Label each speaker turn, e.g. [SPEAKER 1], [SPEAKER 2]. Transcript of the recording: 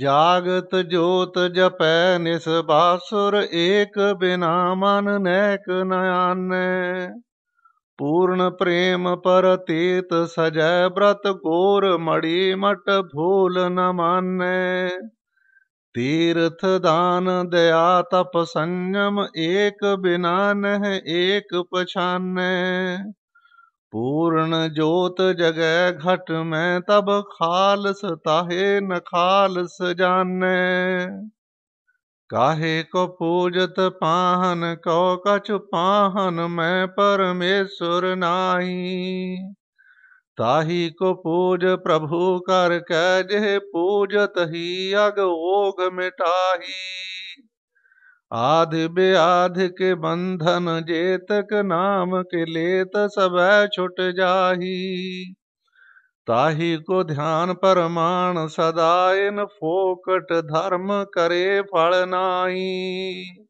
[SPEAKER 1] ਜਾਗਤ ਜੋਤ ਜਪੈ ਨਿਸਬਾਸੁਰ ਏਕ ਬਿਨਾ ਮਨ ਨੈਕ ਨਾਨੈ ਪੂਰਨ ਪ੍ਰੇਮ ਪਰਤੀਤ ਸਜੈ ਬ੍ਰਤ ਗੋਰ ਮੜੀ ਮਟ ਭੂਲ ਨ ਮਾਨੈ ਤੀਰਥ ਦਾਨ ਦਇਆ ਤਪ ਸੰਜਮ ਏਕ ਬਿਨਾ ਨਹਿ ਏਕ ਪਛਾਨੈ पूर्ण ज्योत जगह घट में तब खालस ताहे न खालस जाने काहे को पूजत पाहन को कछु पाहन में परमेश्वर नाही ताही को पूज प्रभु कर के जे पूजत ही अग ओग मिटाही आध आध के बंधन जेतक नाम के लेत सब छुट जाही ताही को ध्यान परमाण सदाइन फोकट धर्म करे फल नाही